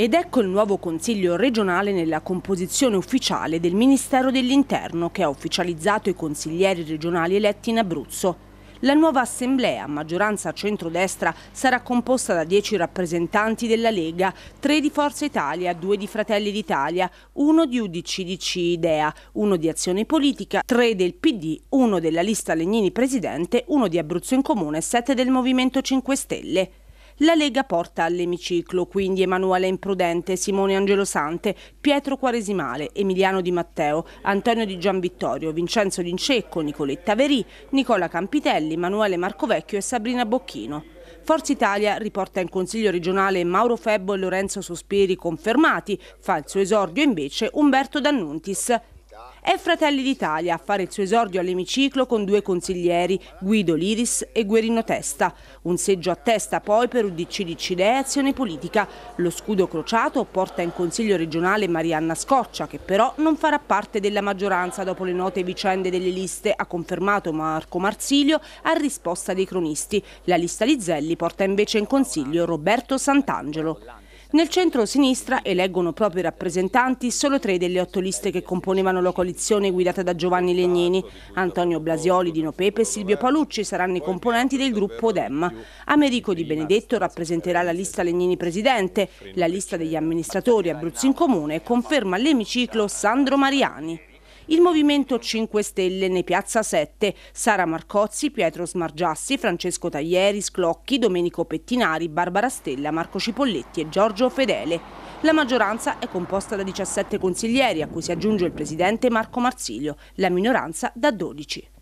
Ed ecco il nuovo Consiglio regionale nella composizione ufficiale del Ministero dell'Interno che ha ufficializzato i consiglieri regionali eletti in Abruzzo. La nuova assemblea, a maggioranza centrodestra, sarà composta da 10 rappresentanti della Lega, 3 di Forza Italia, 2 di Fratelli d'Italia, 1 di UDC-DC Idea, 1 di Azione Politica, 3 del PD, 1 della lista Legnini Presidente, 1 di Abruzzo in Comune e 7 del Movimento 5 Stelle. La Lega porta all'emiciclo quindi Emanuele Imprudente, Simone Angelo Sante, Pietro Quaresimale, Emiliano Di Matteo, Antonio Di Gianvittorio, Vincenzo Lincecco, Nicoletta Verì, Nicola Campitelli, Emanuele Marcovecchio e Sabrina Bocchino. Forza Italia riporta in Consiglio regionale Mauro Febbo e Lorenzo Sospiri confermati, fa il suo esordio invece Umberto D'Annuntis. È Fratelli d'Italia a fare il suo esordio all'emiciclo con due consiglieri, Guido Liris e Guerino Testa. Un seggio a testa poi per UDC di Cidea e Azione Politica. Lo scudo crociato porta in consiglio regionale Marianna Scoccia, che però non farà parte della maggioranza dopo le note vicende delle liste, ha confermato Marco Marsilio a risposta dei cronisti. La lista Lizelli porta invece in consiglio Roberto Sant'Angelo. Nel centro-sinistra eleggono proprio i rappresentanti solo tre delle otto liste che componevano la coalizione guidata da Giovanni Legnini. Antonio Blasioli, Dino Pepe e Silvio Palucci saranno i componenti del gruppo DEM. Americo Di Benedetto rappresenterà la lista Legnini presidente, la lista degli amministratori Abruzzo in Comune conferma l'emiciclo Sandro Mariani il Movimento 5 Stelle ne piazza 7, Sara Marcozzi, Pietro Smargiassi, Francesco Taglieri, Sclocchi, Domenico Pettinari, Barbara Stella, Marco Cipolletti e Giorgio Fedele. La maggioranza è composta da 17 consiglieri, a cui si aggiunge il presidente Marco Marzilio, la minoranza da 12.